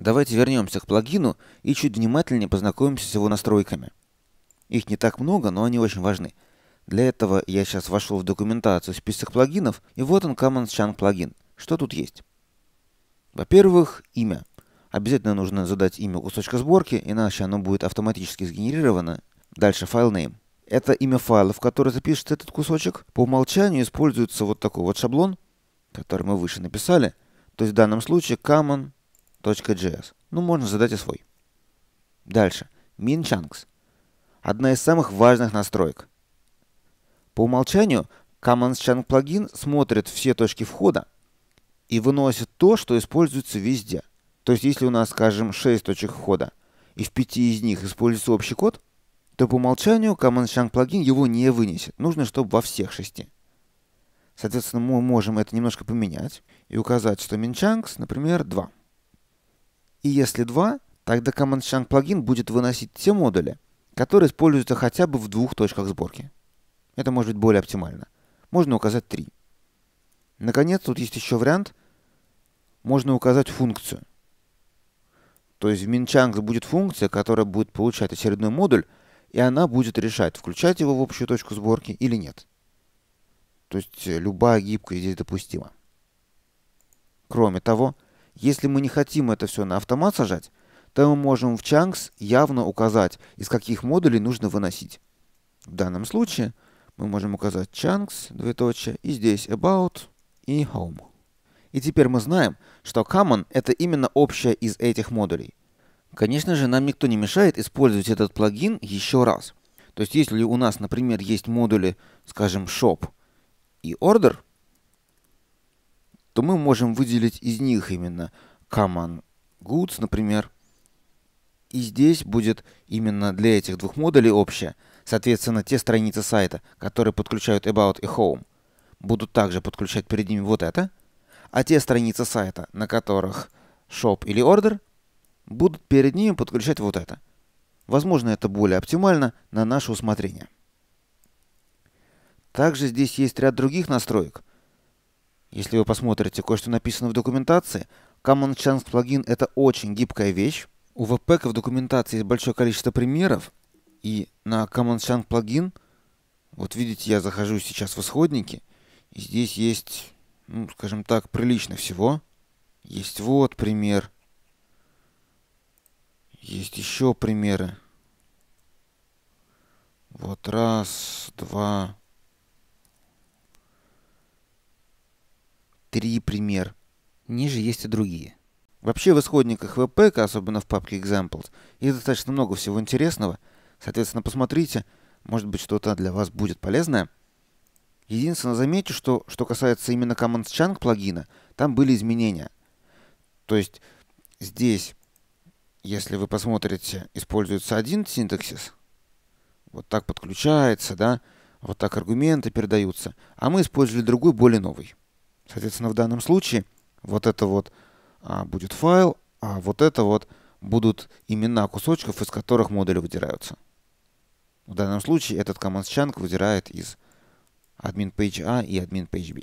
Давайте вернемся к плагину и чуть внимательнее познакомимся с его настройками. Их не так много, но они очень важны. Для этого я сейчас вошел в документацию список плагинов, и вот он Commons Chunk плагин. Что тут есть? Во-первых, имя. Обязательно нужно задать имя кусочка сборки, иначе оно будет автоматически сгенерировано. Дальше файл name. Это имя файла, в который запишет этот кусочек. По умолчанию используется вот такой вот шаблон, который мы выше написали. То есть в данном случае common .js. Ну, можно задать и свой. Дальше. MinChunks. Одна из самых важных настроек. По умолчанию Commons Chunk плагин смотрит все точки входа и выносит то, что используется везде. То есть если у нас, скажем, 6 точек входа, и в 5 из них используется общий код, то по умолчанию Commons Chunk плагин его не вынесет. Нужно, чтобы во всех шести. Соответственно, мы можем это немножко поменять и указать, что minchunks, например, 2. И если два, тогда Command Chunk плагин будет выносить те модули, которые используются хотя бы в двух точках сборки. Это может быть более оптимально. Можно указать три. Наконец, тут есть еще вариант. Можно указать функцию. То есть в MinChunks будет функция, которая будет получать очередной модуль, и она будет решать, включать его в общую точку сборки или нет. То есть э, любая гибкость здесь допустима. Кроме того, если мы не хотим это все на автомат сажать, то мы можем в Chunks явно указать, из каких модулей нужно выносить. В данном случае мы можем указать Chunks, двоеточие, и здесь About и Home. И теперь мы знаем, что Common — это именно общая из этих модулей. Конечно же, нам никто не мешает использовать этот плагин еще раз. То есть, если у нас, например, есть модули, скажем, Shop и Order — то мы можем выделить из них именно common goods, например. И здесь будет именно для этих двух модулей общее. Соответственно, те страницы сайта, которые подключают About и Home, будут также подключать перед ними вот это. А те страницы сайта, на которых Shop или Order, будут перед ними подключать вот это. Возможно, это более оптимально на наше усмотрение. Также здесь есть ряд других настроек – если вы посмотрите кое-что написано в документации, Common Chunks плагин — это очень гибкая вещь. У VPEC в документации есть большое количество примеров, и на Common Chunk плагин, вот видите, я захожу сейчас в исходники, и здесь есть, ну, скажем так, прилично всего. Есть вот пример. Есть еще примеры. Вот раз, два, впереди пример. Ниже есть и другие. Вообще в исходниках ВПК, особенно в папке Examples, есть достаточно много всего интересного. Соответственно, посмотрите, может быть что-то для вас будет полезное. Единственное, замечу, что что касается именно Command Chunk плагина, там были изменения. То есть здесь, если вы посмотрите, используется один синтаксис, вот так подключается, да, вот так аргументы передаются, а мы использовали другой, более новый. Соответственно, в данном случае вот это вот а, будет файл, а вот это вот будут имена кусочков, из которых модули выдираются. В данном случае этот команд chunk выдирает из admin page A и admin page B.